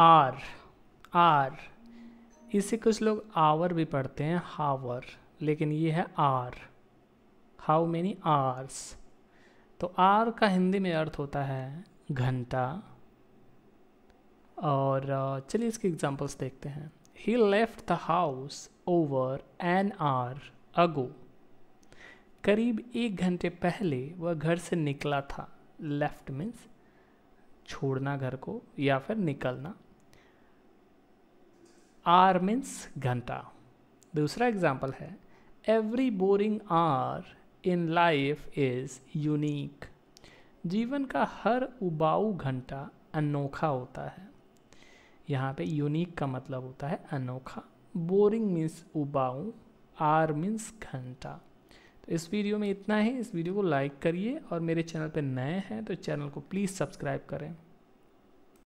are are इसे कुछ लोग आवर भी पढ़ते हैं हावर लेकिन ये है आर हाउ मैनी आर्स तो आर का हिंदी में अर्थ होता है घंटा और चलिए इसके एग्जांपल्स देखते हैं he left the house over an hour ago करीब एक घंटे पहले वह घर से निकला था लेफ्ट मीन्स छोड़ना घर को या फिर निकलना आर मीन्स घंटा दूसरा एग्जाम्पल है every boring hour in life is unique जीवन का हर उबाऊ घंटा अनोखा होता है यहाँ पे यूनिक का मतलब होता है अनोखा बोरिंग मीन्स उबाऊ आर मीन्स घंटा तो इस वीडियो में इतना ही इस वीडियो को लाइक करिए और मेरे चैनल पर नए हैं तो चैनल को प्लीज़ सब्सक्राइब करें